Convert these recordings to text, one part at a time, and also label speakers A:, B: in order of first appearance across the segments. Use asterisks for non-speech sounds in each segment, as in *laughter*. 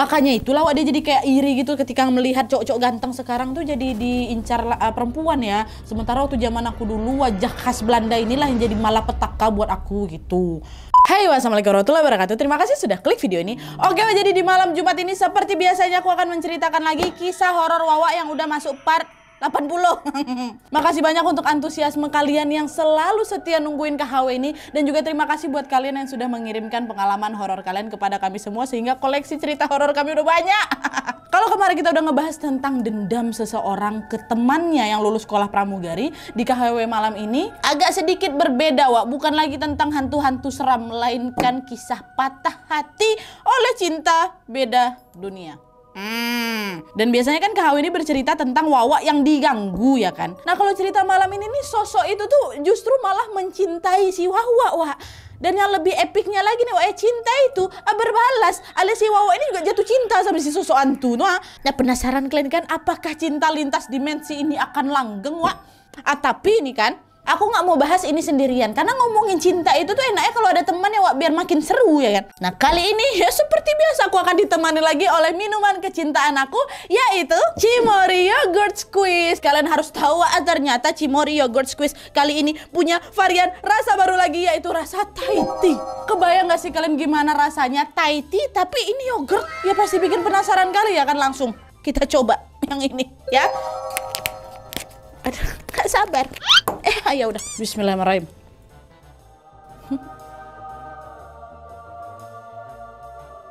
A: Makanya itulah wak dia jadi kayak iri gitu ketika melihat cowok-cowok ganteng sekarang tuh jadi diincar uh, perempuan ya. Sementara waktu zaman aku dulu wajah khas Belanda inilah yang jadi malah petaka buat aku gitu. Hai wassalamualaikum warahmatullahi wabarakatuh Terima kasih sudah klik video ini Oke jadi di malam Jumat ini seperti biasanya aku akan menceritakan lagi kisah horor Wawa yang udah masuk part 80. *laughs* Makasih banyak untuk antusiasme kalian yang selalu setia nungguin ke KHW ini dan juga terima kasih buat kalian yang sudah mengirimkan pengalaman horor kalian kepada kami semua sehingga koleksi cerita horor kami udah banyak. *laughs* Kalau kemarin kita udah ngebahas tentang dendam seseorang ke temannya yang lulus sekolah pramugari, di KHW malam ini agak sedikit berbeda, Wak. Bukan lagi tentang hantu-hantu seram, melainkan kisah patah hati oleh cinta beda dunia. Hmm. Dan biasanya kan KHW ini bercerita tentang Wawa yang diganggu ya kan. Nah kalau cerita malam ini nih sosok itu tuh justru malah mencintai si Wawa wah. Dan yang lebih epiknya lagi nih, eh cinta itu ah, berbalas. Alias si Wawa ini juga jatuh cinta sama si sosok antu. Nah, nah penasaran kalian kan apakah cinta lintas dimensi ini akan langgeng, wah, Ah, tapi ini kan, aku nggak mau bahas ini sendirian karena ngomongin cinta itu tuh enaknya kalau ada teman ya biar makin seru ya kan nah kali ini *laughs* ya seperti biasa aku akan ditemani lagi oleh minuman kecintaan aku yaitu Cimori Yogurt Squeeze kalian harus tahu ah, ternyata Cimori Yogurt Squeeze kali ini punya varian rasa baru lagi yaitu rasa Thai tea kebayang nggak sih kalian gimana rasanya Thai tea tapi ini yogurt ya pasti bikin penasaran kali ya kan langsung kita coba *laughs* yang ini ya sabar *laughs* nggak sabar eh ayo ah, ya udah Bismillahirrahmanirrahim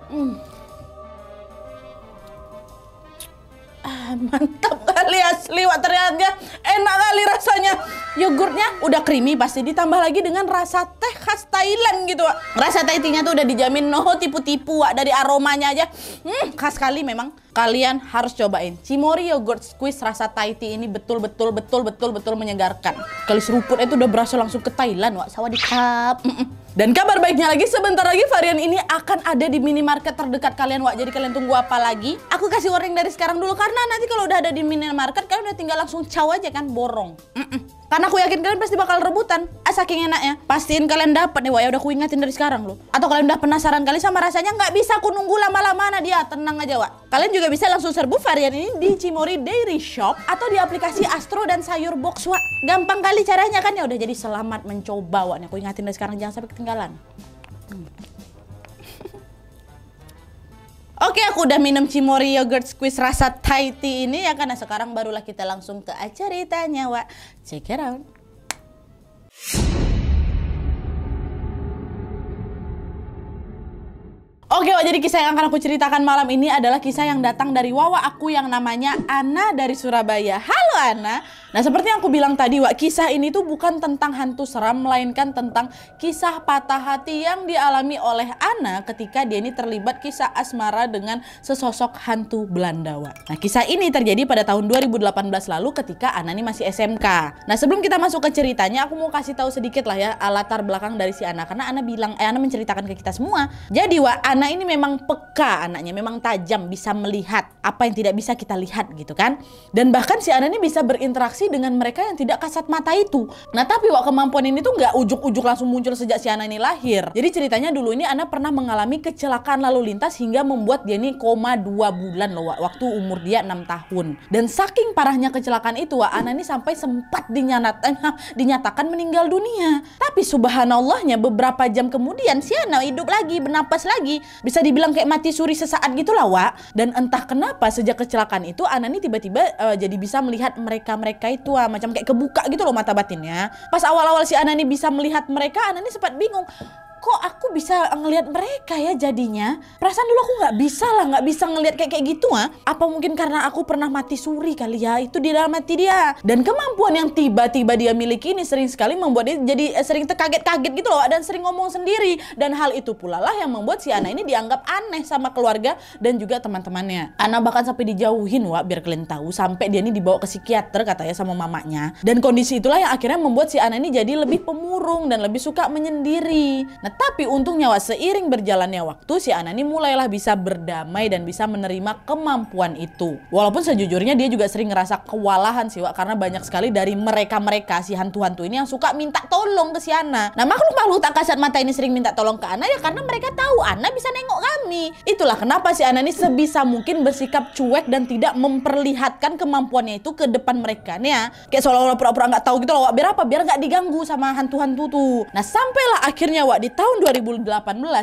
A: hmm. ah, mantap kali asli waternya enak kali rasanya yogurtnya udah creamy pasti ditambah lagi dengan rasa teh khas Thailand gitu Wak. rasa teh tuh udah dijamin no tipu-tipu dari aromanya aja hmm khas kali memang Kalian harus cobain. Cimori yogurt squeeze rasa Thai tea ini betul-betul betul-betul betul menyegarkan. kali seruput itu udah berasa langsung ke Thailand, wak. Sawa cup. Mm Dan kabar baiknya lagi, sebentar lagi varian ini akan ada di minimarket terdekat kalian, Wak. Jadi kalian tunggu apa lagi? Aku kasih warning dari sekarang dulu, karena nanti kalau udah ada di minimarket, kalian udah tinggal langsung caw aja kan, borong. Mm -mm. Karena aku yakin kalian pasti bakal rebutan. Ah, saking enaknya. Pastiin kalian dapat nih, wah Ya udah aku ingetin dari sekarang loh. Atau kalian udah penasaran kali sama rasanya nggak bisa aku nunggu lama-lama nah dia. Tenang aja, Wak. Kalian juga bisa langsung serbu varian ini di Cimori Dairy Shop atau di aplikasi Astro dan Sayur Box, Wak. Gampang kali caranya kan ya udah jadi selamat mencoba, Wak. Nih, aku ingatin dari sekarang jangan sampai ketinggalan. Hmm. Oke, aku udah minum Cimori yogurt squeeze rasa Thai tea ini ya karena sekarang barulah kita langsung ke ceritanya, Wak. Check it out. Oke, Wak, jadi kisah yang akan aku ceritakan malam ini adalah kisah yang datang dari Wawa aku yang namanya Ana dari Surabaya. Halo Ana. Nah, seperti yang aku bilang tadi, Wak, kisah ini tuh bukan tentang hantu seram melainkan tentang kisah patah hati yang dialami oleh Ana ketika dia ini terlibat kisah asmara dengan sesosok hantu Belanda, Wak. Nah, kisah ini terjadi pada tahun 2018 lalu ketika Ana ini masih SMK. Nah, sebelum kita masuk ke ceritanya, aku mau kasih tahu sedikit lah ya latar belakang dari si Ana karena Ana bilang eh Ana menceritakan ke kita semua. Jadi, Wak, Ana ini memang peka anaknya, memang tajam bisa melihat apa yang tidak bisa kita lihat gitu kan. Dan bahkan si Ana ini bisa berinteraksi berinteraksi dengan mereka yang tidak kasat mata itu. Nah tapi wak kemampuan ini tuh nggak ujuk-ujuk langsung muncul sejak si anak ini lahir. Jadi ceritanya dulu ini Ana pernah mengalami kecelakaan lalu lintas hingga membuat dia ini koma 2 bulan loh waktu umur dia enam tahun. Dan saking parahnya kecelakaan itu wak, Ana ini sampai sempat dinyatakan, dinyatakan meninggal dunia. Tapi subhanallahnya beberapa jam kemudian si anak hidup lagi, bernapas lagi. Bisa dibilang kayak mati suri sesaat gitu lah wak. Dan entah kenapa sejak kecelakaan itu Ana ini tiba-tiba uh, jadi bisa melihat mereka-mereka mereka itu ah, macam kayak kebuka gitu loh mata batinnya. Pas awal-awal si Anani bisa melihat mereka, Anani sempat bingung kok aku bisa ngelihat mereka ya jadinya perasaan dulu aku nggak bisa lah nggak bisa ngelihat kayak kayak gitu ah apa mungkin karena aku pernah mati suri kali ya itu di dalam hati dia dan kemampuan yang tiba-tiba dia miliki ini sering sekali membuat dia jadi eh, sering terkaget-kaget gitu loh dan sering ngomong sendiri dan hal itu pula lah yang membuat si Ana ini dianggap aneh sama keluarga dan juga teman-temannya Ana bahkan sampai dijauhin wa biar kalian tahu sampai dia ini dibawa ke psikiater katanya sama mamanya dan kondisi itulah yang akhirnya membuat si Ana ini jadi lebih pemurung dan lebih suka menyendiri nah, tapi untungnya wa, seiring berjalannya waktu si Anani mulailah bisa berdamai dan bisa menerima kemampuan itu. Walaupun sejujurnya dia juga sering ngerasa kewalahan sih Wak karena banyak sekali dari mereka-mereka si hantu-hantu ini yang suka minta tolong ke si Ana. Nah, makhluk-makhluk tak kasat mata ini sering minta tolong ke Ana ya karena mereka tahu Ana bisa nengok kami. Itulah kenapa si Ana ini sebisa mungkin bersikap cuek dan tidak memperlihatkan kemampuannya itu ke depan mereka nih ya. Kayak seolah-olah pura-pura nggak tahu gitu loh Wak biar apa biar nggak diganggu sama hantu-hantu tuh. Nah, sampailah akhirnya Wak di tahun 2018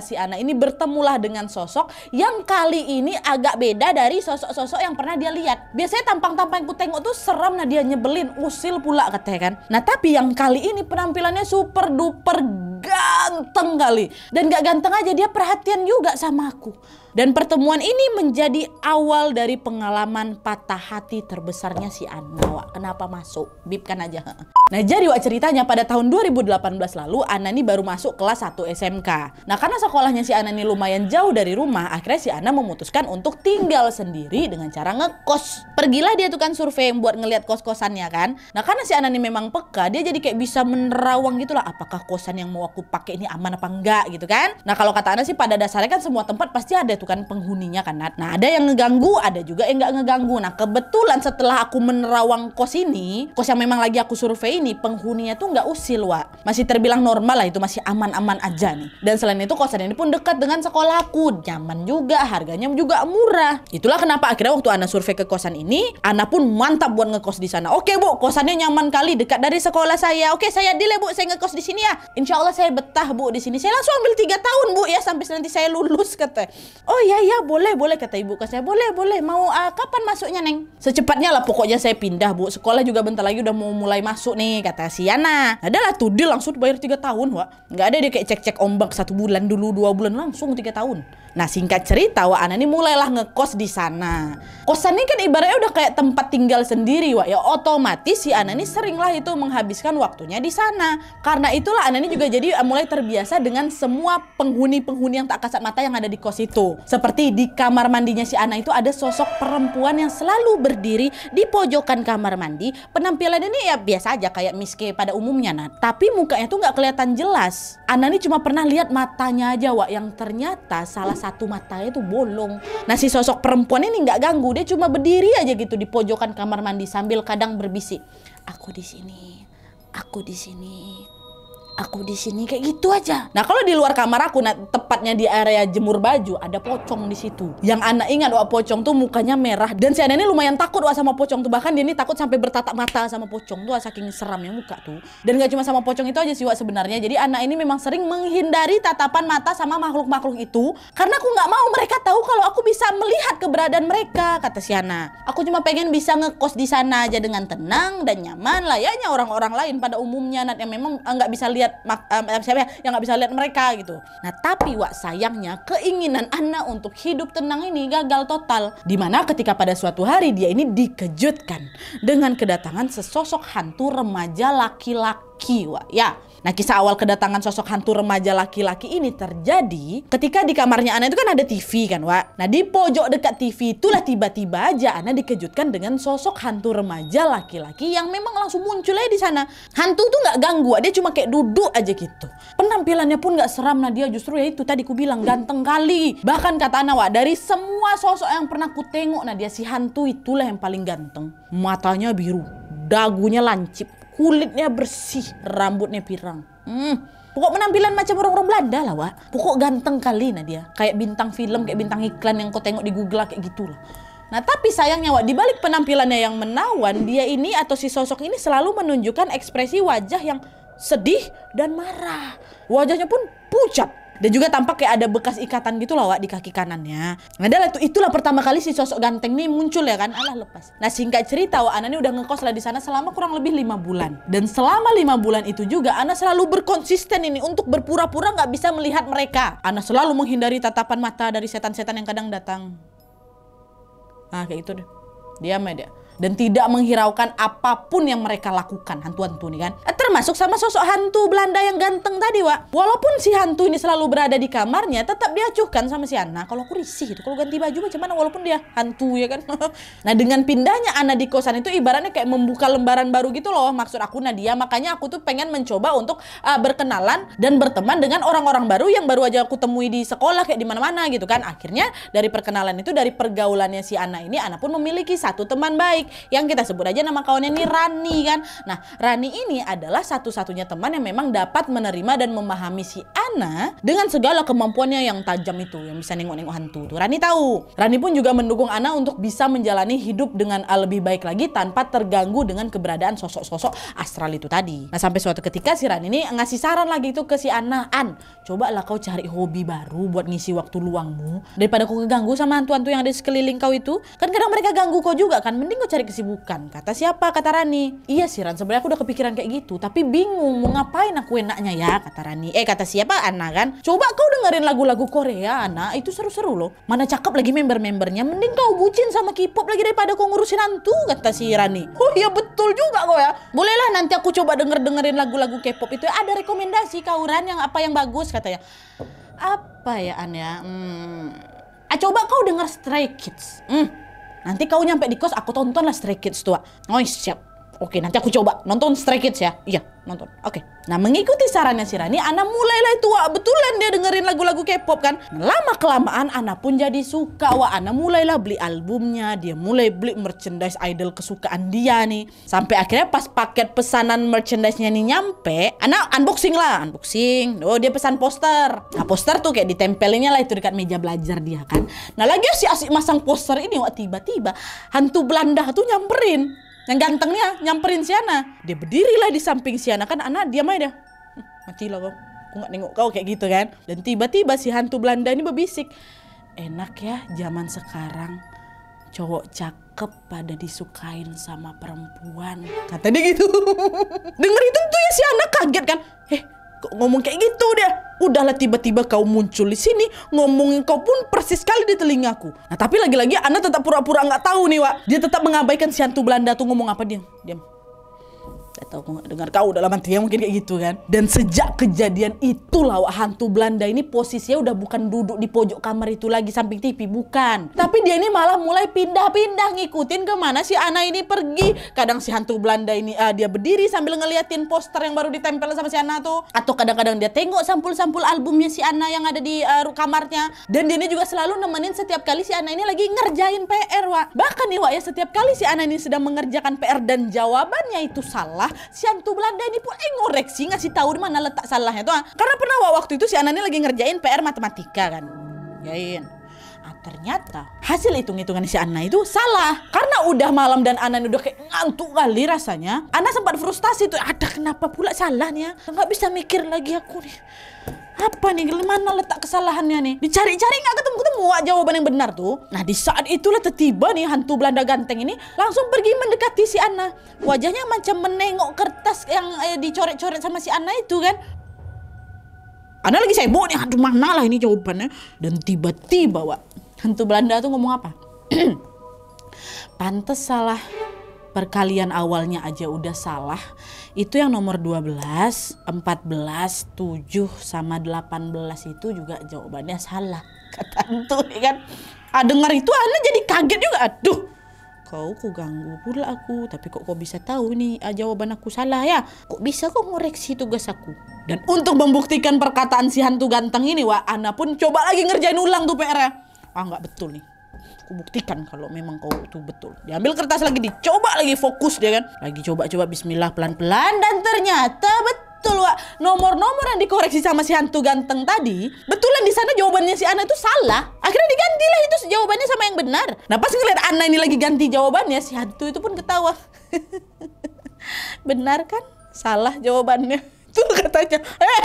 A: si Ana ini bertemulah dengan sosok yang kali ini agak beda dari sosok-sosok yang pernah dia lihat. Biasanya tampang-tampang yang kutengok tuh serem nah dia nyebelin, usil pula katanya kan. Nah tapi yang kali ini penampilannya super duper ganteng kali. Dan gak ganteng aja dia perhatian juga sama aku. Dan pertemuan ini menjadi awal dari pengalaman patah hati terbesarnya si wak. Kenapa masuk? Bipkan aja. *laughs* Nah jadi wak ceritanya pada tahun 2018 lalu Ana ini baru masuk kelas 1 SMK. Nah karena sekolahnya si Ana ini lumayan jauh dari rumah, akhirnya si Ana memutuskan untuk tinggal sendiri dengan cara ngekos. Pergilah dia tuh kan survei buat ngelihat kos-kosannya kan. Nah karena si Ana ini memang peka, dia jadi kayak bisa menerawang gitulah apakah kosan yang mau aku pakai ini aman apa enggak gitu kan. Nah kalau kata Ana sih pada dasarnya kan semua tempat pasti ada tuh bukan penghuninya kan Nah ada yang ngeganggu, ada juga yang nggak ngeganggu. Nah kebetulan setelah aku menerawang kos ini, kos yang memang lagi aku survei ini, penghuninya tuh nggak usil wa. Masih terbilang normal lah itu, masih aman-aman aja nih. Dan selain itu kosan ini pun dekat dengan sekolahku, aku, nyaman juga, harganya juga murah. Itulah kenapa akhirnya waktu Ana survei ke kosan ini, Ana pun mantap buat ngekos di sana. Oke bu, kosannya nyaman kali, dekat dari sekolah saya. Oke saya deal ya, bu, saya ngekos di sini ya. Insya Allah saya betah bu di sini. Saya langsung ambil tiga tahun bu ya sampai nanti saya lulus kata. Oke oh iya iya boleh boleh kata ibu kasnya boleh boleh mau uh, kapan masuknya neng secepatnya lah pokoknya saya pindah bu sekolah juga bentar lagi udah mau mulai masuk nih kata Siana Yana adalah tuh dia langsung bayar tiga tahun wa nggak ada dia kayak cek cek ombak satu bulan dulu dua bulan langsung tiga tahun Nah singkat cerita Wak Ana ini mulailah ngekos di sana. Kosan ini kan ibaratnya udah kayak tempat tinggal sendiri Wak. Ya otomatis si Ana ini seringlah itu menghabiskan waktunya di sana. Karena itulah Ana ini juga jadi eh, mulai terbiasa dengan semua penghuni-penghuni yang tak kasat mata yang ada di kos itu. Seperti di kamar mandinya si Ana itu ada sosok perempuan yang selalu berdiri di pojokan kamar mandi. Penampilannya ini ya biasa aja kayak miske pada umumnya nah. Tapi mukanya tuh nggak kelihatan jelas. Ana ini cuma pernah lihat matanya aja Wak yang ternyata salah satu satu matanya tuh bolong. Nah si sosok perempuan ini nggak ganggu, dia cuma berdiri aja gitu di pojokan kamar mandi sambil kadang berbisik, aku di sini, aku di sini, aku di sini kayak gitu aja. Nah kalau di luar kamar aku, nah, tepatnya di area jemur baju, ada pocong di situ. Yang anak ingat wah pocong tuh mukanya merah dan si anak ini lumayan takut wah sama pocong tuh bahkan dia ini takut sampai bertatap mata sama pocong tuh wah, saking seramnya muka tuh. Dan gak cuma sama pocong itu aja sih wah sebenarnya. Jadi anak ini memang sering menghindari tatapan mata sama makhluk-makhluk itu karena aku nggak mau mereka tahu kalau aku bisa melihat keberadaan mereka kata si Ana. Aku cuma pengen bisa ngekos di sana aja dengan tenang dan nyaman layaknya orang-orang lain pada umumnya Nat yang memang eh, nggak bisa lihat lihat um, siapa ya, yang nggak bisa lihat mereka gitu nah tapi wak sayangnya keinginan Anna untuk hidup tenang ini gagal total dimana ketika pada suatu hari dia ini dikejutkan dengan kedatangan sesosok hantu remaja laki-laki Kiwa. Ya, Nah, kisah awal kedatangan sosok hantu remaja laki-laki ini terjadi ketika di kamarnya Ana itu kan ada TV kan, Wak. Nah, di pojok dekat TV itulah tiba-tiba aja Ana dikejutkan dengan sosok hantu remaja laki-laki yang memang langsung muncul aja di sana. Hantu tuh nggak ganggu, dia cuma kayak duduk aja gitu. Penampilannya pun nggak seram, nah dia justru ya itu tadi ku bilang ganteng kali. Bahkan kata Ana, Wak, dari semua sosok yang pernah ku tengok, nah dia si hantu itulah yang paling ganteng. Matanya biru, dagunya lancip, kulitnya bersih, rambutnya pirang. Hmm. Pokok penampilan macam orang-orang Belanda lah, Wak. Pokok ganteng kali nah dia. Kayak bintang film, kayak bintang iklan yang kau tengok di Google lah, kayak gitu lah. Nah tapi sayangnya Wak, di balik penampilannya yang menawan, dia ini atau si sosok ini selalu menunjukkan ekspresi wajah yang sedih dan marah. Wajahnya pun pucat, dan juga tampak kayak ada bekas ikatan gitu loh Wak di kaki kanannya. Nah, adalah itu itulah pertama kali si sosok ganteng ini muncul ya kan. Alah lepas. Nah, singkat cerita Wak Ana ini udah ngekos lah di sana selama kurang lebih lima bulan. Dan selama lima bulan itu juga Ana selalu berkonsisten ini untuk berpura-pura nggak bisa melihat mereka. Ana selalu menghindari tatapan mata dari setan-setan yang kadang datang. Nah, kayak gitu deh. Diam aja. dan tidak menghiraukan apapun yang mereka lakukan hantu-hantu nih kan Termasuk sama sosok hantu Belanda yang ganteng tadi, Wak. Walaupun si hantu ini selalu berada di kamarnya, tetap diacuhkan sama si Ana. Kalau aku risih itu, kalau ganti baju macam mana walaupun dia hantu ya kan. *laughs* nah, dengan pindahnya Ana di kosan itu ibaratnya kayak membuka lembaran baru gitu loh maksud aku Nadia. Makanya aku tuh pengen mencoba untuk uh, berkenalan dan berteman dengan orang-orang baru yang baru aja aku temui di sekolah kayak di mana-mana gitu kan. Akhirnya dari perkenalan itu dari pergaulannya si Ana ini Ana pun memiliki satu teman baik yang kita sebut aja nama kawannya ini Rani kan. Nah, Rani ini adalah adalah satu-satunya teman yang memang dapat menerima dan memahami si Ana dengan segala kemampuannya yang tajam itu yang bisa nengok-nengok hantu tuh Rani tahu Rani pun juga mendukung Ana untuk bisa menjalani hidup dengan eh, lebih baik lagi tanpa terganggu dengan keberadaan sosok-sosok astral itu tadi nah sampai suatu ketika si Rani ini ngasih saran lagi itu ke si Ana An cobalah kau cari hobi baru buat ngisi waktu luangmu daripada kau keganggu sama hantu-hantu yang ada di sekeliling kau itu kan kadang mereka ganggu kau juga kan mending kau cari kesibukan kata siapa kata Rani iya si Ran sebenarnya aku udah kepikiran kayak gitu tapi bingung mau ngapain aku enaknya ya kata Rani. Eh kata siapa Ana kan? Coba kau dengerin lagu-lagu Korea Ana, itu seru-seru loh. Mana cakep lagi member-membernya, mending kau bucin sama K-pop lagi daripada kau ngurusin hantu kata si Rani. Oh iya betul juga kau ya. Bolehlah nanti aku coba denger-dengerin lagu-lagu K-pop itu ada rekomendasi kau Ran yang apa yang bagus katanya. Apa ya Anna ya? Hmm. Ah, coba kau denger Stray Kids. Hmm. Nanti kau nyampe di kos aku tonton lah Stray Kids tua. Oh siap. Oke, nanti aku coba nonton Stray Kids ya. Iya, nonton. Oke. Nah, mengikuti sarannya si Rani, Ana mulailah tua. Betulan dia dengerin lagu-lagu K-pop kan. Lama kelamaan Ana pun jadi suka. Wah, Ana mulailah beli albumnya, dia mulai beli merchandise idol kesukaan dia nih. Sampai akhirnya pas paket pesanan merchandise-nya nih nyampe, Ana unboxing lah, unboxing. Oh, dia pesan poster. Nah, poster tuh kayak ditempelinnya lah itu dekat meja belajar dia kan. Nah, lagi si asik masang poster ini wah tiba-tiba hantu Belanda tuh nyamperin. Yang gantengnya nyamperin Siana. Dia berdiri lah di samping Siana kan anak dia mah hm, dah. Mati lah kau. Aku nggak nengok kau kayak gitu kan. Dan tiba-tiba si hantu Belanda ini berbisik. Enak ya zaman sekarang cowok cakep pada disukain sama perempuan. Kata dia gitu. *laughs* Denger itu tuh ya si anak kaget kan. Eh kok ngomong kayak gitu dia udahlah tiba-tiba kau muncul di sini ngomongin kau pun persis sekali di telingaku nah tapi lagi-lagi Anda tetap pura-pura nggak -pura tahu nih Wak dia tetap mengabaikan si hantu Belanda tuh ngomong apa dia diam atau dengar kau dalam hati ya mungkin kayak gitu kan dan sejak kejadian itu wak, hantu Belanda ini posisinya udah bukan duduk di pojok kamar itu lagi samping TV bukan tapi dia ini malah mulai pindah-pindah ngikutin kemana si Ana ini pergi kadang si hantu Belanda ini uh, dia berdiri sambil ngeliatin poster yang baru ditempel sama si Ana tuh atau kadang-kadang dia tengok sampul-sampul albumnya si Ana yang ada di uh, kamarnya dan dia ini juga selalu nemenin setiap kali si Ana ini lagi ngerjain PR wa bahkan nih wa ya setiap kali si Ana ini sedang mengerjakan PR dan jawabannya itu salah salah, si hantu Belanda ini pun ngoreksi eh, ngorek sih ngasih tahu di mana letak salahnya tuh. Ah. Karena pernah waktu itu si Anani lagi ngerjain PR matematika kan. Yain. Ternyata hasil hitung-hitungan si Anna itu salah. Karena udah malam dan Anna udah kayak ngantuk kali rasanya. Anna sempat frustasi tuh. Ada kenapa pula salahnya? Nggak bisa mikir lagi aku nih apa nih mana letak kesalahannya nih dicari-cari nggak ketemu-ketemu jawaban yang benar tuh nah di saat itulah tiba nih hantu Belanda ganteng ini langsung pergi mendekati si Anna wajahnya macam menengok kertas yang eh, dicoret-coret sama si Anna itu kan Anna lagi sibuk nih aduh mana lah ini jawabannya dan tiba-tiba Wak hantu Belanda tuh ngomong apa? *clears throat* Pantes salah perkalian awalnya aja udah salah. Itu yang nomor 12, 14, 7 sama 18 itu juga jawabannya salah. Kata Hantu, ya kan. Ah dengar itu Ana jadi kaget juga. Aduh. Kau kok ganggu pula aku, tapi kok kau bisa tahu nih ah, jawaban aku salah ya? Kok bisa kau ngoreksi tugas aku? Dan untuk membuktikan perkataan si hantu ganteng ini, wah Ana pun coba lagi ngerjain ulang tuh PR-nya ah nggak betul nih aku buktikan kalau memang kau itu betul diambil kertas lagi dicoba lagi fokus dia kan lagi coba-coba bismillah pelan-pelan dan ternyata betul Wak nomor-nomor yang dikoreksi sama si hantu ganteng tadi betulan di sana jawabannya si Ana itu salah akhirnya digantilah itu jawabannya sama yang benar nah pas ngeliat Ana ini lagi ganti jawabannya si hantu itu pun ketawa *laughs* benar kan salah jawabannya gitu katanya.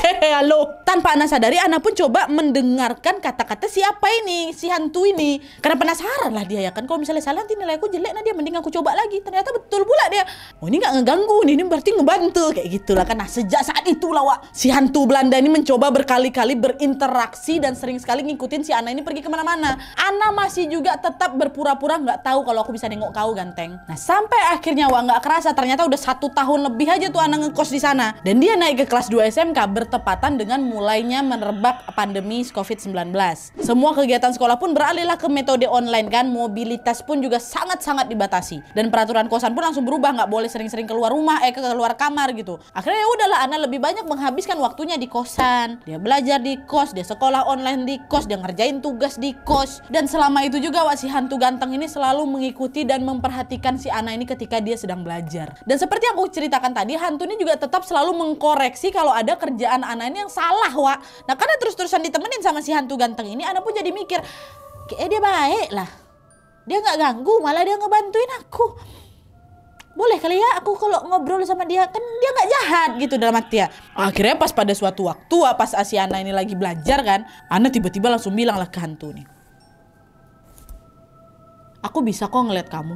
A: Eh, halo. Tanpa Ana sadari anak pun coba mendengarkan kata-kata siapa ini, si hantu ini. Karena penasaran lah dia ya kan. Kalau misalnya salah nanti nilai aku jelek nah dia mending aku coba lagi. Ternyata betul pula dia. Oh, ini nggak ngeganggu nih, ini berarti ngebantu kayak gitulah kan. Nah, sejak saat itulah Wak, si hantu Belanda ini mencoba berkali-kali berinteraksi dan sering sekali ngikutin si anak ini pergi kemana-mana. Ana masih juga tetap berpura-pura nggak tahu kalau aku bisa nengok kau ganteng. Nah, sampai akhirnya Wak nggak kerasa ternyata udah satu tahun lebih aja tuh anak ngekos di sana. Dan dia naik ke kelas 2 SMK bertepatan dengan mulainya menerbak pandemi COVID-19. Semua kegiatan sekolah pun beralihlah ke metode online kan, mobilitas pun juga sangat-sangat dibatasi. Dan peraturan kosan pun langsung berubah, nggak boleh sering-sering keluar rumah, eh keluar kamar gitu. Akhirnya ya udahlah, Ana lebih banyak menghabiskan waktunya di kosan. Dia belajar di kos, dia sekolah online di kos, dia ngerjain tugas di kos. Dan selama itu juga wak si hantu ganteng ini selalu mengikuti dan memperhatikan si Ana ini ketika dia sedang belajar. Dan seperti yang aku ceritakan tadi, hantu ini juga tetap selalu mengkorek terdeteksi kalau ada kerjaan anak ini yang salah wa nah karena terus-terusan ditemenin sama si hantu ganteng ini anak pun jadi mikir eh dia baik lah dia nggak ganggu malah dia ngebantuin aku boleh kali ya aku kalau ngobrol sama dia kan dia nggak jahat gitu dalam hati ya akhirnya pas pada suatu waktu pas Asiana ini lagi belajar kan Ana tiba-tiba langsung bilang lah ke hantu nih aku bisa kok ngeliat kamu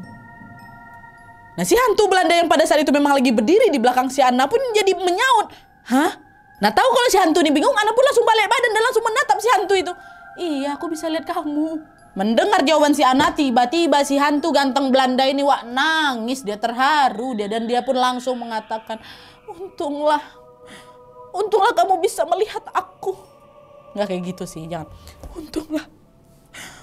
A: nah si hantu Belanda yang pada saat itu memang lagi berdiri di belakang si Ana pun jadi menyaut Hah? Nah tahu kalau si hantu ini bingung, anak pun langsung balik badan dan langsung menatap si hantu itu. Iya, aku bisa lihat kamu. Mendengar jawaban si Ana, tiba-tiba si hantu ganteng Belanda ini wak nangis, dia terharu dia dan dia pun langsung mengatakan, untunglah, untunglah kamu bisa melihat aku. Nggak kayak gitu sih, jangan. Untunglah,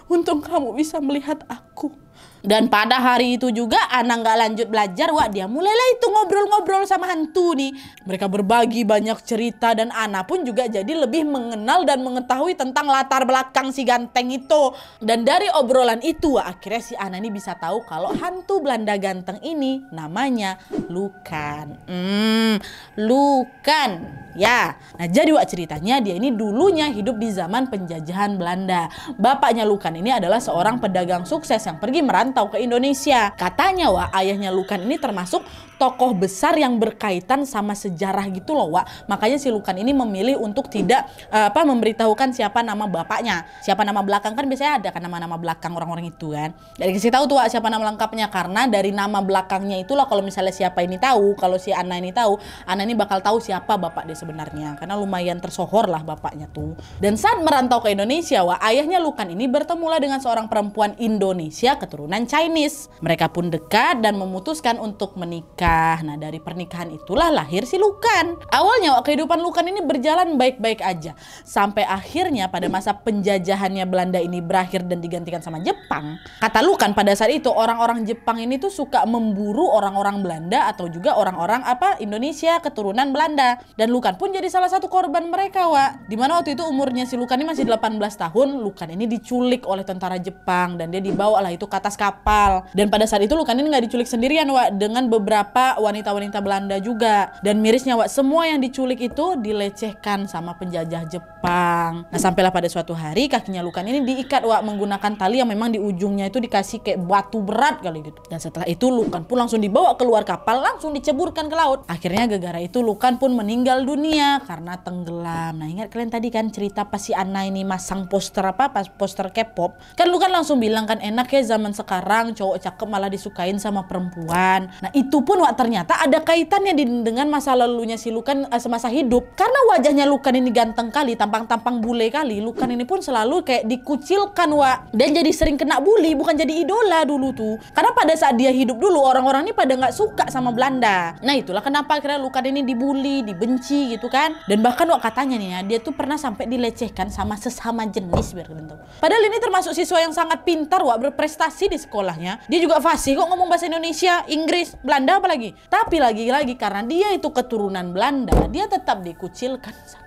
A: untung kamu bisa melihat aku. Dan pada hari itu juga Ana nggak lanjut belajar, wah dia mulailah itu ngobrol-ngobrol sama hantu nih. Mereka berbagi banyak cerita dan Ana pun juga jadi lebih mengenal dan mengetahui tentang latar belakang si ganteng itu. Dan dari obrolan itu wah, akhirnya si Ana ini bisa tahu kalau hantu Belanda ganteng ini namanya Lukan. Hmm, Lukan. Ya, nah jadi wak ceritanya dia ini dulunya hidup di zaman penjajahan Belanda. Bapaknya Lukan ini adalah seorang pedagang sukses yang pergi merantau ke Indonesia. Katanya wak ayahnya Lukan ini termasuk tokoh besar yang berkaitan sama sejarah gitu loh Wak. Makanya si Lukan ini memilih untuk tidak eh, apa memberitahukan siapa nama bapaknya. Siapa nama belakang kan biasanya ada kan nama-nama belakang orang-orang itu kan. Dari kasih tahu tuh Wak siapa nama lengkapnya karena dari nama belakangnya itulah kalau misalnya siapa ini tahu, kalau si Ana ini tahu, Ana ini bakal tahu siapa bapak dia sebenarnya karena lumayan tersohor lah bapaknya tuh. Dan saat merantau ke Indonesia, Wak, ayahnya Lukan ini bertemulah dengan seorang perempuan Indonesia keturunan Chinese. Mereka pun dekat dan memutuskan untuk menikah menikah. Nah, dari pernikahan itulah lahir si Lukan. Awalnya kehidupan Lukan ini berjalan baik-baik aja. Sampai akhirnya pada masa penjajahannya Belanda ini berakhir dan digantikan sama Jepang. Kata Lukan pada saat itu orang-orang Jepang ini tuh suka memburu orang-orang Belanda atau juga orang-orang apa Indonesia keturunan Belanda. Dan Lukan pun jadi salah satu korban mereka, Wak. Dimana waktu itu umurnya si Lukan ini masih 18 tahun, Lukan ini diculik oleh tentara Jepang dan dia dibawa lah itu ke atas kapal. Dan pada saat itu Lukan ini nggak diculik sendirian, Wak, dengan beberapa beberapa wanita-wanita Belanda juga. Dan mirisnya, Wak, semua yang diculik itu dilecehkan sama penjajah Jepang. Jepang. Nah sampailah pada suatu hari kakinya Lukan ini diikat Wak menggunakan tali yang memang di ujungnya itu dikasih kayak batu berat kali gitu. Dan setelah itu Lukan pun langsung dibawa keluar kapal langsung diceburkan ke laut. Akhirnya gegara itu Lukan pun meninggal dunia karena tenggelam. Nah ingat kalian tadi kan cerita pas si Anna ini masang poster apa pas poster K-pop. Kan Lukan langsung bilang kan enak ya zaman sekarang cowok cakep malah disukain sama perempuan. Nah itu pun Wak ternyata ada kaitannya dengan masa lalunya si Lukan eh, semasa hidup. Karena wajahnya Lukan ini ganteng kali tampang-tampang bule kali Lukan ini pun selalu kayak dikucilkan wa dan jadi sering kena bully bukan jadi idola dulu tuh karena pada saat dia hidup dulu orang-orang ini pada nggak suka sama Belanda nah itulah kenapa akhirnya Lukan ini dibully dibenci gitu kan dan bahkan wa katanya nih ya dia tuh pernah sampai dilecehkan sama sesama jenis biar kalian padahal ini termasuk siswa yang sangat pintar wa berprestasi di sekolahnya dia juga fasih kok ngomong bahasa Indonesia Inggris Belanda apalagi tapi lagi-lagi karena dia itu keturunan Belanda dia tetap dikucilkan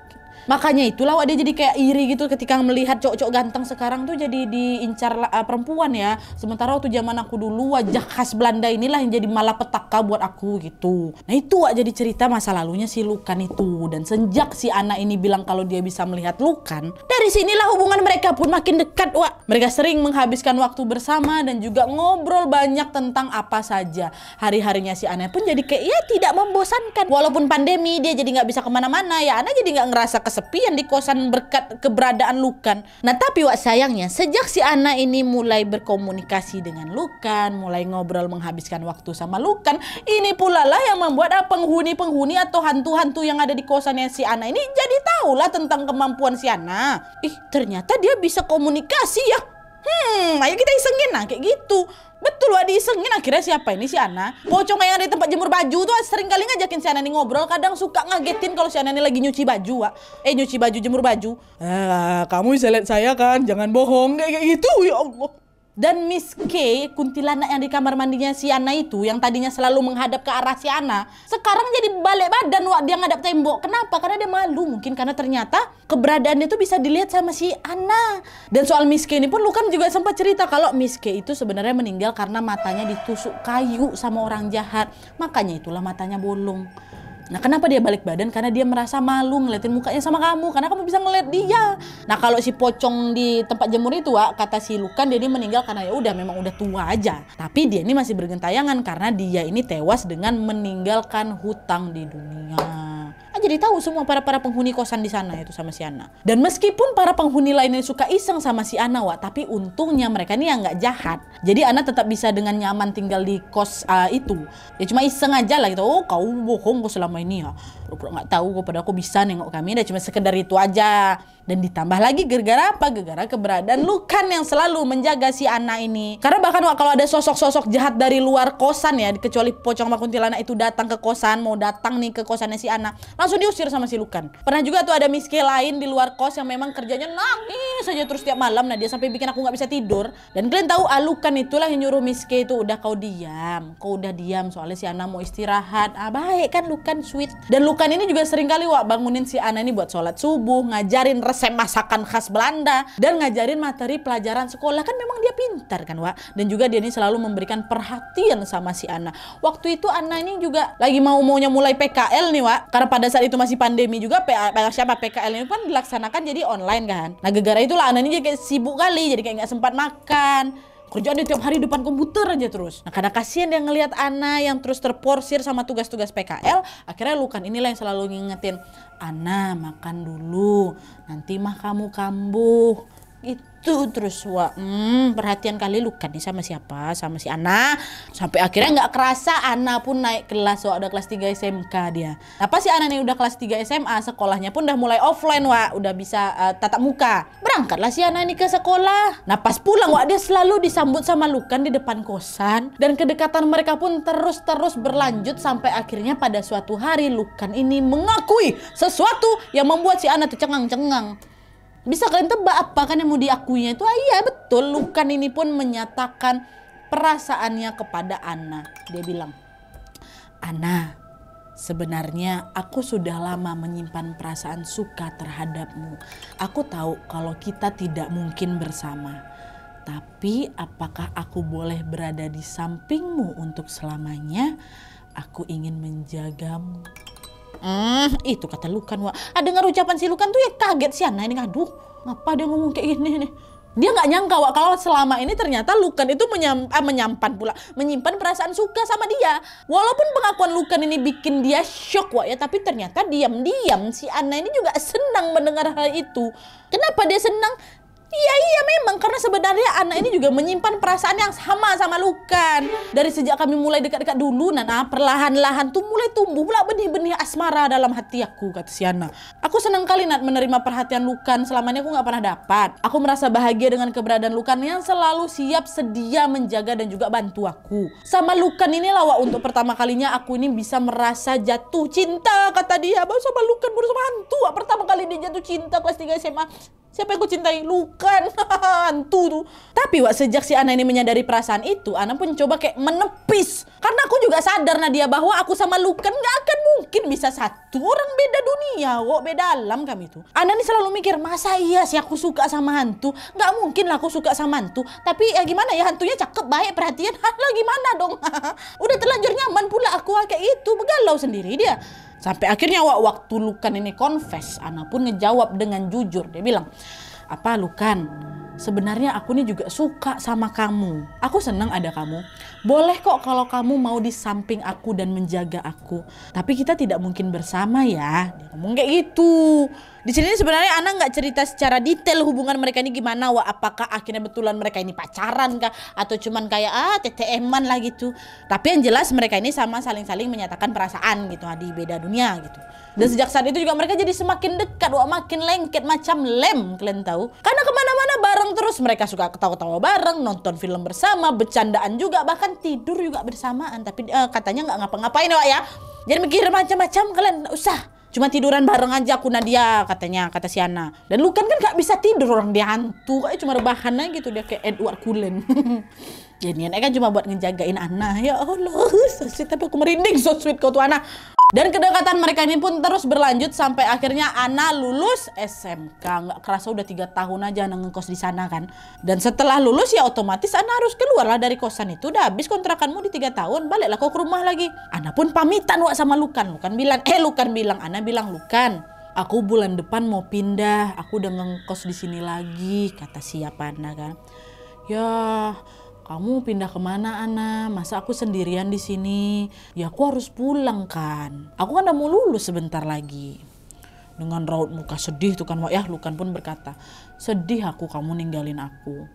A: makanya itulah dia jadi kayak iri gitu ketika melihat cowok-cowok ganteng sekarang tuh jadi diincar uh, perempuan ya sementara waktu zaman aku dulu wajah khas Belanda inilah yang jadi malah petaka buat aku gitu nah itu Wak jadi cerita masa lalunya si Lukan itu dan sejak si anak ini bilang kalau dia bisa melihat Lukan dari sinilah hubungan mereka pun makin dekat Wak mereka sering menghabiskan waktu bersama dan juga ngobrol banyak tentang apa saja hari-harinya si anak pun jadi kayak ya tidak membosankan walaupun pandemi dia jadi nggak bisa kemana-mana ya Ana jadi nggak ngerasa kes kesepian di kosan berkat keberadaan Lukan. Nah tapi wak sayangnya sejak si Ana ini mulai berkomunikasi dengan Lukan, mulai ngobrol menghabiskan waktu sama Lukan, ini pula lah yang membuat ah, penghuni-penghuni atau hantu-hantu yang ada di kosannya si Ana ini jadi tahulah tentang kemampuan si Ana. Ih ternyata dia bisa komunikasi ya. Hmm, ayo kita isengin nah kayak gitu. Betul lah diisengin akhirnya siapa ini si Ana? Pocong yang ada di tempat jemur baju tuh sering kali ngajakin si Ana nih ngobrol, kadang suka ngagetin kalau si Ana ini lagi nyuci baju, Wak. Eh nyuci baju jemur baju. Eh, kamu bisa lihat saya kan, jangan bohong kayak gitu. Ya Allah. Dan Miss K, kuntilanak yang di kamar mandinya si Ana itu, yang tadinya selalu menghadap ke arah si Ana, sekarang jadi balik badan waktu dia ngadap tembok. Kenapa? Karena dia malu mungkin karena ternyata keberadaannya itu bisa dilihat sama si Ana. Dan soal Miss K ini pun lu kan juga sempat cerita kalau Miss K itu sebenarnya meninggal karena matanya ditusuk kayu sama orang jahat. Makanya itulah matanya bolong. Nah, kenapa dia balik badan? Karena dia merasa malu ngeliatin mukanya sama kamu, karena kamu bisa ngeliat dia. Nah, kalau si pocong di tempat jemur itu, Wak, kata si Lukan, dia ini meninggal karena ya udah memang udah tua aja. Tapi dia ini masih bergentayangan karena dia ini tewas dengan meninggalkan hutang di dunia. Ah jadi tahu semua para para penghuni kosan di sana itu sama si Ana. Dan meskipun para penghuni lainnya suka iseng sama si Ana, wa, tapi untungnya mereka ini yang nggak jahat. Jadi Ana tetap bisa dengan nyaman tinggal di kos uh, itu. Ya cuma iseng aja lah gitu. Oh kau bohong kok selama ini ya pura-pura nggak tahu pada aku bisa nengok kami, kamera cuma sekedar itu aja dan ditambah lagi gara-gara apa gara-gara keberadaan lu kan yang selalu menjaga si anak ini karena bahkan kalau ada sosok-sosok jahat dari luar kosan ya kecuali pocong makuntilanak itu datang ke kosan mau datang nih ke kosannya si anak langsung diusir sama si Lukan pernah juga tuh ada miski lain di luar kos yang memang kerjanya nangis aja terus tiap malam nah dia sampai bikin aku nggak bisa tidur dan kalian tahu alukan ah, itulah yang nyuruh miski itu udah kau diam kau udah diam soalnya si anak mau istirahat ah baik kan Lukan sweet dan Lukan Sultan ini juga sering kali wak bangunin si Ana ini buat sholat subuh, ngajarin resep masakan khas Belanda, dan ngajarin materi pelajaran sekolah. Kan memang dia pintar kan wak. Dan juga dia ini selalu memberikan perhatian sama si Ana. Waktu itu Ana ini juga lagi mau maunya mulai PKL nih wak. Karena pada saat itu masih pandemi juga, PA, siapa PKL ini kan dilaksanakan jadi online kan. Nah gara-gara itulah Ana ini jadi kayak sibuk kali, jadi kayak nggak sempat makan kerjaan dia tiap hari depan komputer aja terus. Nah karena kasihan dia ngelihat Ana yang terus terporsir sama tugas-tugas PKL, akhirnya Lukan inilah yang selalu ngingetin, Ana makan dulu, nanti mah kamu kambuh. Gitu gitu terus wah hmm, perhatian kali lu kan nih sama siapa sama si Ana sampai akhirnya nggak kerasa Ana pun naik kelas wah udah kelas 3 SMK dia apa sih Ana nih udah kelas 3 SMA sekolahnya pun udah mulai offline wah udah bisa uh, tatap muka berangkatlah si Ana nih ke sekolah nah pas pulang wah dia selalu disambut sama Lukan di depan kosan dan kedekatan mereka pun terus-terus berlanjut sampai akhirnya pada suatu hari Lukan ini mengakui sesuatu yang membuat si Ana tuh cengang-cengang bisa kalian tebak apa kan yang mau diakuinya itu ah, iya betul Lukan ini pun menyatakan perasaannya kepada Ana dia bilang Ana Sebenarnya aku sudah lama menyimpan perasaan suka terhadapmu. Aku tahu kalau kita tidak mungkin bersama. Tapi apakah aku boleh berada di sampingmu untuk selamanya? Aku ingin menjagamu mm, itu kata Lukan Wak. ah, dengar ucapan si Lukan tuh ya kaget sih Anna ini aduh apa dia ngomong kayak gini nih dia nggak nyangka wak kalau selama ini ternyata Lukan itu menyam, ah, menyampan pula menyimpan perasaan suka sama dia walaupun pengakuan Lukan ini bikin dia shock wak ya tapi ternyata diam-diam si Anna ini juga senang mendengar hal itu kenapa dia senang Iya iya memang karena sebenarnya anak ini juga menyimpan perasaan yang sama sama Lukan. Dari sejak kami mulai dekat-dekat dulu nah perlahan-lahan tuh mulai tumbuh pula benih-benih asmara dalam hati aku kata si Aku senang kali Nat menerima perhatian Lukan selama ini aku nggak pernah dapat. Aku merasa bahagia dengan keberadaan Lukan yang selalu siap sedia menjaga dan juga bantu aku. Sama Lukan ini lawa untuk pertama kalinya aku ini bisa merasa jatuh cinta kata dia. Bahwa sama Lukan baru sama hantu pertama kali dia jatuh cinta kelas 3 SMA. Siapa yang ku cintai? Lukan, *laughs* hantu tuh. Tapi Wak, sejak si Ana ini menyadari perasaan itu, Ana pun coba kayak menepis. Karena aku juga sadar Nadia bahwa aku sama Lukan gak akan mungkin bisa satu orang beda dunia, Wak, beda alam kami tuh. Ana ini selalu mikir, masa iya sih aku suka sama hantu? Gak mungkin lah aku suka sama hantu. Tapi ya gimana ya, hantunya cakep, baik, perhatian. *laughs* Lah gimana dong? *laughs* Udah terlanjur nyaman pula aku ah, kayak itu, begalau sendiri dia. Sampai akhirnya wak, waktu Lukan ini confess, Ana pun ngejawab dengan jujur. Dia bilang, apa Lukan, sebenarnya aku ini juga suka sama kamu. Aku senang ada kamu. Boleh kok kalau kamu mau di samping aku dan menjaga aku. Tapi kita tidak mungkin bersama ya. Dia ngomong kayak gitu. Di sini sebenarnya Ana nggak cerita secara detail hubungan mereka ini gimana. Wah, apakah akhirnya betulan mereka ini pacaran kah? Atau cuman kayak ah TTM-an lah gitu. Tapi yang jelas mereka ini sama saling-saling menyatakan perasaan gitu. Ah, di beda dunia gitu. Dan sejak saat itu juga mereka jadi semakin dekat. Wah, makin lengket macam lem kalian tahu. Karena kemana-mana bareng terus. Mereka suka ketawa-ketawa bareng, nonton film bersama, bercandaan juga. Bahkan tidur juga bersamaan tapi uh, katanya nggak ngapa-ngapain Wak ya jadi mikir macam-macam kalian usah cuma tiduran bareng aja aku Nadia katanya kata si Ana dan lu kan kan gak bisa tidur orang dia hantu kayak cuma rebahan aja gitu dia kayak Edward Cullen *laughs* jadi kan cuma buat ngejagain Ana ya Allah *laughs* so sweet tapi aku merinding so sweet kau tuh Ana dan kedekatan mereka ini pun terus berlanjut sampai akhirnya Ana lulus SMK. Nggak kerasa udah tiga tahun aja Ana ngekos di sana kan. Dan setelah lulus ya otomatis Ana harus keluarlah dari kosan itu. Udah habis kontrakanmu di tiga tahun, baliklah kau ke rumah lagi. Ana pun pamitan wak sama Lukan. Lukan bilang, eh Lukan bilang, Ana bilang Lukan. Aku bulan depan mau pindah, aku udah ngekos di sini lagi, kata siapa Ana kan. Ya, kamu pindah kemana Ana? Masa aku sendirian di sini? Ya aku harus pulang kan. Aku kan udah mau lulus sebentar lagi. Dengan raut muka sedih tuh kan ya Lukan pun berkata, sedih aku kamu ninggalin aku.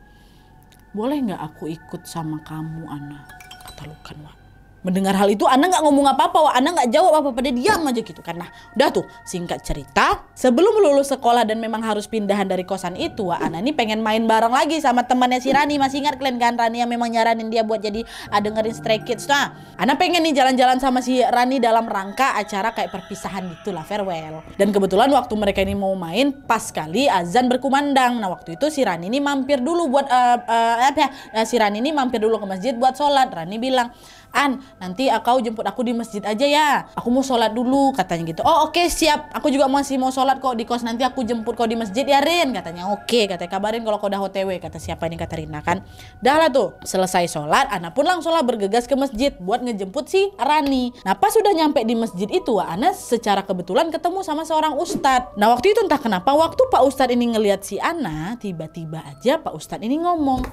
A: Boleh nggak aku ikut sama kamu Ana? Kata Lukan wah mendengar hal itu Ana nggak ngomong apa-apa Ana nggak jawab apa-apa dia diam aja gitu karena udah tuh singkat cerita sebelum lulus sekolah dan memang harus pindahan dari kosan itu Wah Ana nih pengen main bareng lagi sama temannya si Rani masih ingat kalian kan Rani yang memang nyaranin dia buat jadi ah, dengerin Stray Kids nah Ana pengen nih jalan-jalan sama si Rani dalam rangka acara kayak perpisahan gitulah farewell dan kebetulan waktu mereka ini mau main pas kali azan berkumandang nah waktu itu si Rani ini mampir dulu buat uh, uh, apa ya si Rani ini mampir dulu ke masjid buat sholat Rani bilang An, nanti kau jemput aku di masjid aja ya. Aku mau sholat dulu, katanya gitu. Oh oke okay, siap, aku juga masih mau sholat kok di kos. Nanti aku jemput kau di masjid ya Rin, katanya. Oke, okay, katanya kabarin kalau kau udah OTW, kata siapa ini kata Rina kan. Dah lah tuh, selesai sholat, Ana pun langsung lah bergegas ke masjid buat ngejemput si Rani. Nah pas sudah nyampe di masjid itu, Ana secara kebetulan ketemu sama seorang ustad. Nah waktu itu entah kenapa, waktu Pak ustad ini ngeliat si Ana, tiba-tiba aja Pak ustad ini ngomong,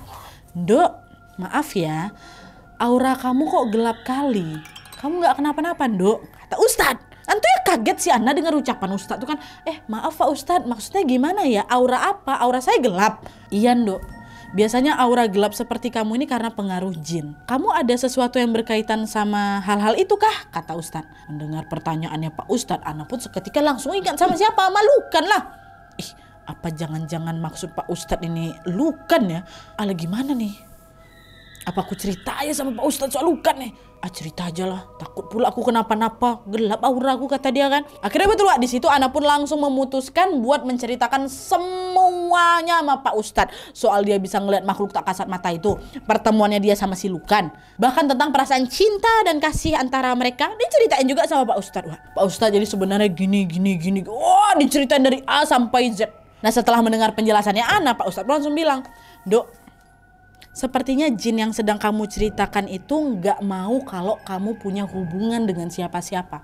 A: Dok, maaf ya, aura kamu kok gelap kali kamu nggak kenapa-napa dok kata Ustad. Antu kaget sih Anda dengar ucapan Ustad tuh kan eh maaf Pak Ustad, maksudnya gimana ya aura apa aura saya gelap iya dok Biasanya aura gelap seperti kamu ini karena pengaruh jin. Kamu ada sesuatu yang berkaitan sama hal-hal itu kah? Kata Ustad. Mendengar pertanyaannya Pak Ustad, Ana pun seketika langsung ingat sama siapa? Malukan lah. Ih, apa jangan-jangan maksud Pak Ustadz ini Lukan ya? Ala gimana nih? Apa aku cerita aja sama Pak Ustadz soal Lukan nih? Ah cerita aja lah, takut pula aku kenapa-napa, gelap aura aku kata dia kan. Akhirnya betul Wak, di situ Ana pun langsung memutuskan buat menceritakan semuanya sama Pak Ustadz. Soal dia bisa ngeliat makhluk tak kasat mata itu, pertemuannya dia sama si Lukan. Bahkan tentang perasaan cinta dan kasih antara mereka, diceritain juga sama Pak Ustadz. Wah, Pak Ustadz jadi sebenarnya gini, gini, gini. Wah, oh, diceritain dari A sampai Z. Nah setelah mendengar penjelasannya Ana, Pak Ustadz langsung bilang, Dok, Sepertinya jin yang sedang kamu ceritakan itu nggak mau kalau kamu punya hubungan dengan siapa-siapa.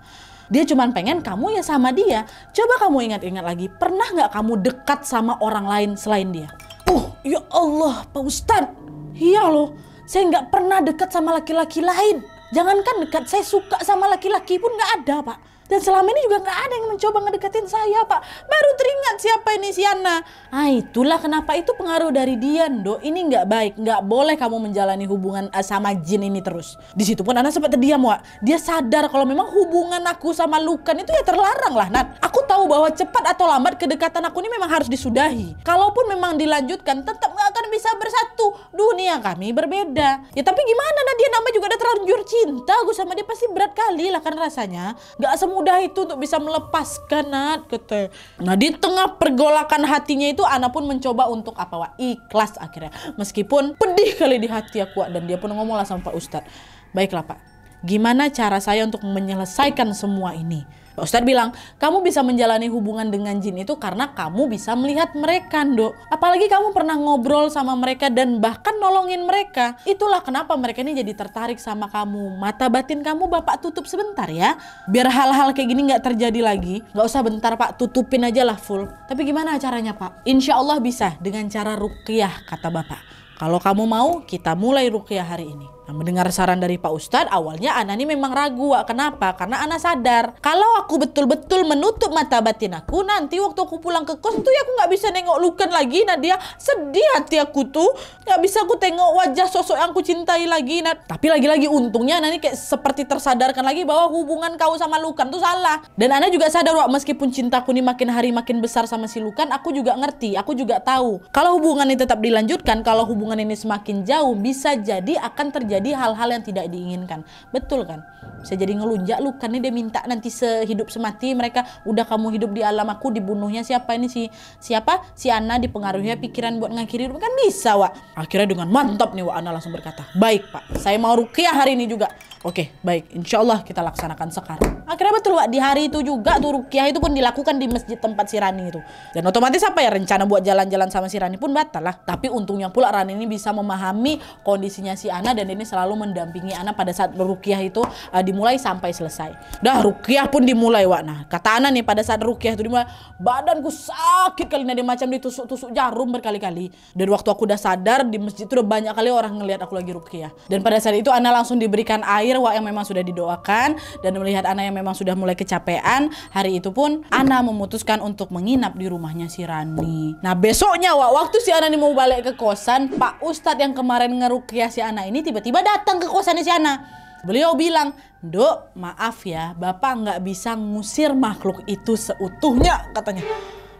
A: Dia cuma pengen kamu ya sama dia. Coba kamu ingat-ingat lagi, pernah nggak kamu dekat sama orang lain selain dia? Uh, ya Allah, Pak Ustad, Iya loh, saya nggak pernah dekat sama laki-laki lain. Jangankan dekat, saya suka sama laki-laki pun nggak ada, Pak. Dan selama ini juga nggak ada yang mencoba ngedeketin saya, Pak. Baru teringat siapa ini Siana. Ah, itulah kenapa itu pengaruh dari Dian, Do. Ini nggak baik. Nggak boleh kamu menjalani hubungan eh, sama jin ini terus. Di situ pun Ana sempat terdiam, Wak. Dia sadar kalau memang hubungan aku sama Lukan itu ya terlarang lah, Nat. Aku tahu bahwa cepat atau lambat kedekatan aku ini memang harus disudahi. Kalaupun memang dilanjutkan, tetap nggak akan bisa bersatu. Dunia ya, kami berbeda. Ya tapi gimana Nadia namanya juga ada terlanjur cinta. Gue sama dia pasti berat kali lah kan rasanya. Gak semudah itu untuk bisa melepaskan Nat. Kata. Nah di tengah pergolakan hatinya itu Ana pun mencoba untuk apa wa ikhlas akhirnya. Meskipun pedih kali di hati aku dan dia pun ngomong lah sama Pak Ustadz. Baiklah Pak, gimana cara saya untuk menyelesaikan semua ini? Ustadz bilang, kamu bisa menjalani hubungan dengan jin itu karena kamu bisa melihat mereka, dok. Apalagi kamu pernah ngobrol sama mereka dan bahkan nolongin mereka. Itulah kenapa mereka ini jadi tertarik sama kamu. Mata batin kamu Bapak tutup sebentar ya. Biar hal-hal kayak gini nggak terjadi lagi. Gak usah bentar Pak, tutupin aja lah full. Tapi gimana caranya Pak? Insya Allah bisa dengan cara rukiah, kata Bapak. Kalau kamu mau, kita mulai rukiah hari ini. Nah, mendengar saran dari Pak Ustadz, awalnya Ana ini memang ragu. Kenapa? Karena Ana sadar, kalau aku betul-betul menutup mata batin aku, nanti waktu aku pulang ke kos tuh ya aku nggak bisa nengok Lukan lagi, Nadia. Sedih hati aku tuh. Nggak bisa aku tengok wajah sosok yang aku cintai lagi, Nad. Tapi lagi-lagi untungnya Ana ini kayak seperti tersadarkan lagi bahwa hubungan kau sama Lukan tuh salah. Dan Ana juga sadar, wak meskipun cintaku ini makin hari makin besar sama si Lukan, aku juga ngerti, aku juga tahu. Kalau hubungan ini tetap dilanjutkan, kalau hubungan ini semakin jauh, bisa jadi akan terjadi terjadi hal-hal yang tidak diinginkan betul kan bisa jadi ngelunjak lu kan dia minta nanti sehidup semati mereka udah kamu hidup di alam aku dibunuhnya siapa ini si siapa si Ana dipengaruhi pikiran buat ngakhiri hidup kan bisa wa akhirnya dengan mantap nih wa Ana langsung berkata baik pak saya mau rukiah hari ini juga oke baik insyaallah kita laksanakan sekarang Akhirnya betul Wak, di hari itu juga tuh Rukiah itu pun dilakukan di masjid tempat si Rani itu. Dan otomatis apa ya rencana buat jalan-jalan sama si Rani pun batal lah. Tapi untungnya pula Rani ini bisa memahami kondisinya si Ana dan ini selalu mendampingi Ana pada saat Rukiah itu uh, dimulai sampai selesai. Dah Rukiah pun dimulai Wak. Nah kata Ana nih pada saat Rukiah itu dimulai badanku sakit kali ada macam ditusuk-tusuk jarum berkali-kali. Dan waktu aku udah sadar di masjid itu udah banyak kali orang ngelihat aku lagi Rukiah. Dan pada saat itu Ana langsung diberikan air Wak yang memang sudah didoakan dan melihat Ana yang yang memang sudah mulai kecapean, hari itu pun Ana memutuskan untuk menginap di rumahnya si Rani. Nah besoknya Wak, waktu si Ana ini mau balik ke kosan, Pak Ustadz yang kemarin ngerukiah si Ana ini tiba-tiba datang ke kosannya si Ana. Beliau bilang, Dok, maaf ya, Bapak nggak bisa ngusir makhluk itu seutuhnya, katanya.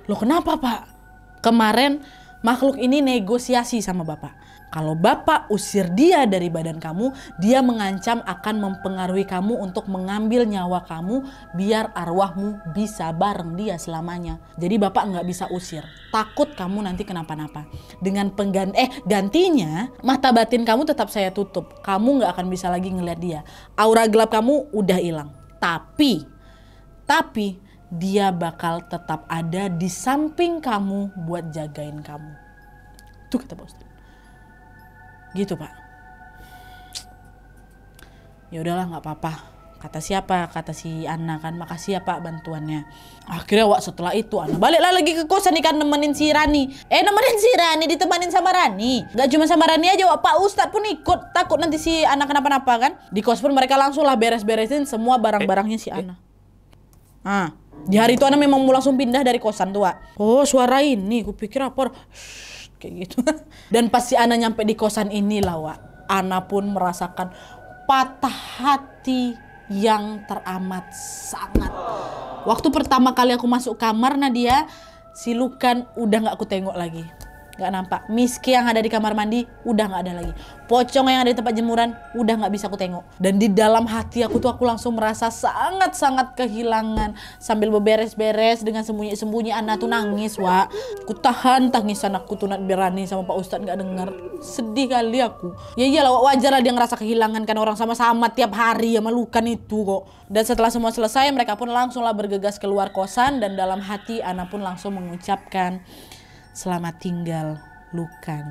A: Loh kenapa Pak? Kemarin makhluk ini negosiasi sama Bapak kalau bapak usir dia dari badan kamu, dia mengancam akan mempengaruhi kamu untuk mengambil nyawa kamu biar arwahmu bisa bareng dia selamanya. Jadi bapak nggak bisa usir. Takut kamu nanti kenapa-napa. Dengan penggan eh gantinya mata batin kamu tetap saya tutup. Kamu nggak akan bisa lagi ngeliat dia. Aura gelap kamu udah hilang. Tapi, tapi dia bakal tetap ada di samping kamu buat jagain kamu. Tuh kata Pak Ustaz gitu pak ya udahlah nggak apa-apa kata siapa kata si Ana kan makasih ya pak bantuannya akhirnya wak setelah itu Ana baliklah lagi ke kosan ikan nemenin si Rani eh nemenin si Rani ditemanin sama Rani nggak cuma sama Rani aja wak pak Ustadz pun ikut takut nanti si Ana kenapa-napa kan di kos pun mereka langsung lah beres-beresin semua barang-barangnya si Ana ah di hari itu Ana memang mau langsung pindah dari kosan tua oh suara ini kupikir apa kayak gitu. *laughs* Dan pasti si Ana nyampe di kosan ini lah, Wak. Ana pun merasakan patah hati yang teramat sangat. Waktu pertama kali aku masuk kamar Nadia, si Lukan udah gak aku tengok lagi nggak nampak. Miski yang ada di kamar mandi udah nggak ada lagi. Pocong yang ada di tempat jemuran udah nggak bisa aku tengok. Dan di dalam hati aku tuh aku langsung merasa sangat-sangat kehilangan sambil beberes-beres dengan sembunyi-sembunyi anak tuh nangis, wa, Aku tahan tangisan aku tuh berani sama Pak Ustadz nggak dengar. Sedih kali aku. Ya iyalah wajar lah dia ngerasa kehilangan kan orang sama-sama tiap hari ya malukan itu kok. Dan setelah semua selesai mereka pun langsunglah bergegas keluar kosan dan dalam hati Ana pun langsung mengucapkan Selamat tinggal, Lukan.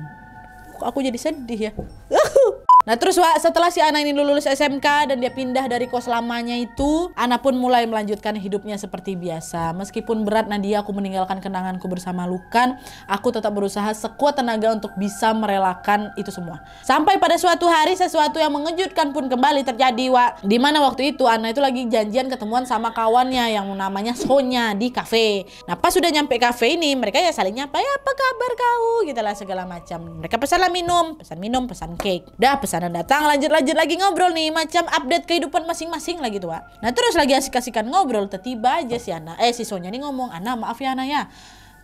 A: Aku jadi sedih ya. *laughs* Nah terus Wak, setelah si Ana ini lulus SMK dan dia pindah dari kos lamanya itu, Ana pun mulai melanjutkan hidupnya seperti biasa. Meskipun berat Nadia aku meninggalkan kenanganku bersama Lukan, aku tetap berusaha sekuat tenaga untuk bisa merelakan itu semua. Sampai pada suatu hari sesuatu yang mengejutkan pun kembali terjadi Wak. Dimana waktu itu Ana itu lagi janjian ketemuan sama kawannya yang namanya Sonya di kafe. Nah pas sudah nyampe kafe ini, mereka ya saling nyapa, ya apa kabar kau? Gitulah segala macam. Mereka pesanlah minum, pesan minum, pesan cake. Dah pesan sana datang lanjut-lanjut lagi ngobrol nih macam update kehidupan masing-masing lagi tuh Wak. Nah terus lagi asik-asikan ngobrol tiba aja si Ana eh si Sonya nih ngomong Ana maaf ya Ana ya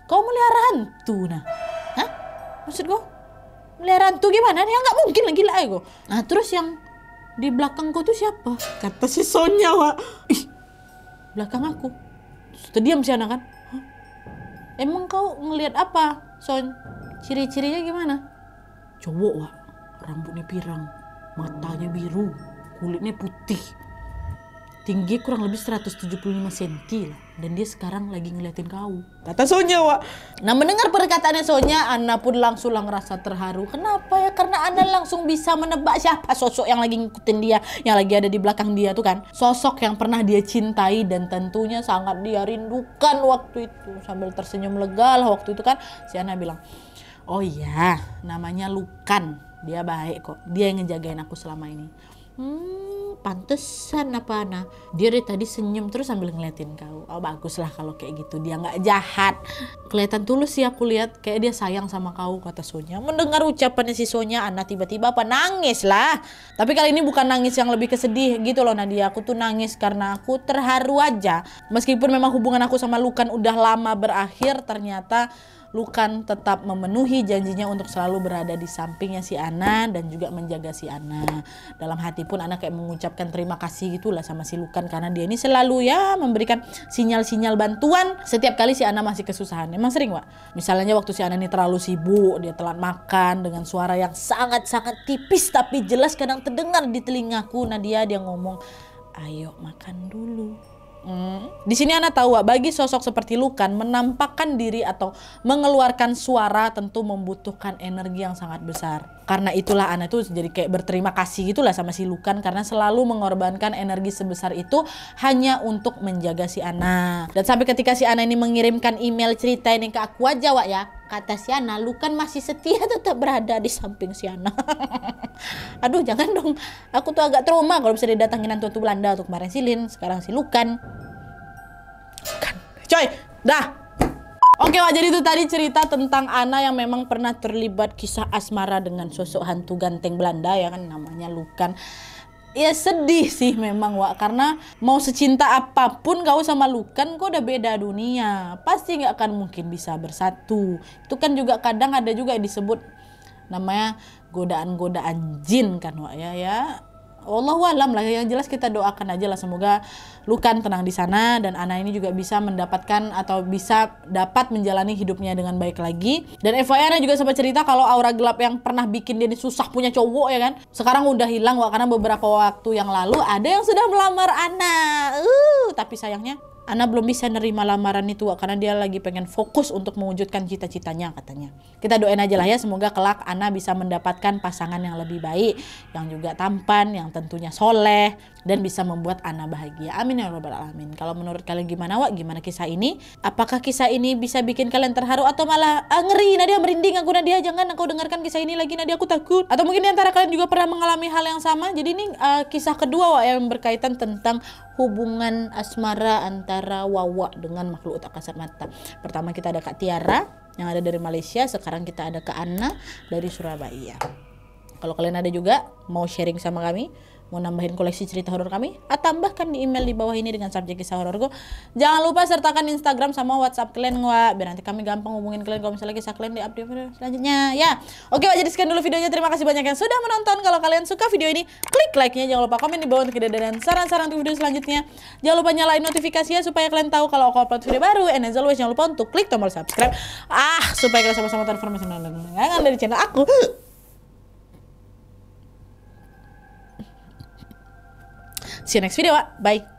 A: kau melihara hantu nah Hah? maksud gue melihara hantu gimana ya nggak mungkin lagi lah gue nah terus yang di belakang kau tuh siapa kata si Sonya Wak ih belakang aku terdiam si Ana kan Hah? emang kau ngelihat apa Son ciri-cirinya gimana cowok wah rambutnya pirang, matanya biru, kulitnya putih. Tinggi kurang lebih 175 cm lah. Dan dia sekarang lagi ngeliatin kau. Kata Sonya, Wak. Nah, mendengar perkataannya Sonya, Ana pun langsung lang rasa terharu. Kenapa ya? Karena Ana langsung bisa menebak siapa sosok yang lagi ngikutin dia, yang lagi ada di belakang dia tuh kan. Sosok yang pernah dia cintai dan tentunya sangat dia rindukan waktu itu. Sambil tersenyum lega lah waktu itu kan, si Ana bilang, Oh iya, namanya Lukan dia baik kok dia yang ngejagain aku selama ini hmm pantesan apa nah dia dari tadi senyum terus sambil ngeliatin kau oh bagus lah kalau kayak gitu dia nggak jahat kelihatan tulus sih aku lihat kayak dia sayang sama kau kata Sonya mendengar ucapannya si Sonya Ana tiba-tiba apa nangis lah tapi kali ini bukan nangis yang lebih kesedih gitu loh Nadia aku tuh nangis karena aku terharu aja meskipun memang hubungan aku sama Lukan udah lama berakhir ternyata Lukan tetap memenuhi janjinya untuk selalu berada di sampingnya si Ana dan juga menjaga si Ana. Dalam hati pun Ana kayak mengucapkan terima kasih gitulah sama si Lukan karena dia ini selalu ya memberikan sinyal-sinyal bantuan setiap kali si Ana masih kesusahan. Emang sering, Wak? Misalnya waktu si Ana ini terlalu sibuk, dia telat makan dengan suara yang sangat-sangat tipis tapi jelas kadang terdengar di telingaku. Nah dia dia ngomong, ayo makan dulu Hmm. Di sini Anda tahu, bagi sosok seperti Lukan, menampakkan diri atau mengeluarkan suara tentu membutuhkan energi yang sangat besar. Karena itulah Anda tuh jadi kayak berterima kasih gitulah sama si Lukan karena selalu mengorbankan energi sebesar itu hanya untuk menjaga si Ana. Dan sampai ketika si Ana ini mengirimkan email cerita ini ke aku aja, Wak ya. Kata si Ana, Lukan masih setia tetap berada di samping si Ana. *laughs* aduh jangan dong aku tuh agak trauma kalau bisa didatangin hantu-hantu Belanda tuh kemarin silin sekarang si Lukan, kan coy dah Oke wah jadi itu tadi cerita tentang Ana yang memang pernah terlibat kisah asmara dengan sosok hantu ganteng Belanda ya kan namanya Lukan. Ya sedih sih memang Wak, karena mau secinta apapun kau sama Lukan kau udah beda dunia. Pasti nggak akan mungkin bisa bersatu. Itu kan juga kadang ada juga yang disebut namanya godaan-godaan jin kan Wak ya ya Allah alam lah yang jelas kita doakan aja lah semoga Lukan tenang di sana dan Ana ini juga bisa mendapatkan atau bisa dapat menjalani hidupnya dengan baik lagi dan FYI Ana juga sempat cerita kalau aura gelap yang pernah bikin dia susah punya cowok ya kan sekarang udah hilang wak karena beberapa waktu yang lalu ada yang sudah melamar Ana uh tapi sayangnya Ana belum bisa nerima lamaran itu karena dia lagi pengen fokus untuk mewujudkan cita-citanya katanya. Kita doain aja lah ya semoga kelak Ana bisa mendapatkan pasangan yang lebih baik, yang juga tampan, yang tentunya soleh, dan bisa membuat Ana bahagia. Amin ya robbal alamin. Kalau menurut kalian gimana Wak? Gimana kisah ini? Apakah kisah ini bisa bikin kalian terharu atau malah ah, ngeri? Nadia merinding aku Nadia jangan aku dengarkan kisah ini lagi Nadia aku takut. Atau mungkin di antara kalian juga pernah mengalami hal yang sama. Jadi ini uh, kisah kedua Wak yang berkaitan tentang hubungan asmara antara Wawa dengan makhluk tak kasat mata. Pertama kita ada Kak Tiara yang ada dari Malaysia. Sekarang kita ada Kak Anna dari Surabaya. Kalau kalian ada juga mau sharing sama kami, Mau nambahin koleksi cerita horor kami? Atau tambahkan di email di bawah ini dengan subjek kisah horor Jangan lupa sertakan Instagram sama WhatsApp kalian gua Biar nanti kami gampang hubungin kalian kalau misalnya kisah kalian di update video selanjutnya. Ya. Oke Wak, jadi sekian dulu videonya. Terima kasih banyak yang sudah menonton. Kalau kalian suka video ini, klik like-nya. Jangan lupa komen di bawah untuk ide dan saran-saran untuk video selanjutnya. Jangan lupa nyalain notifikasinya supaya kalian tahu kalau aku upload video baru. And as always, jangan lupa untuk klik tombol subscribe. Ah, supaya kita sama-sama transformasi dari channel aku. See you next video. Bye.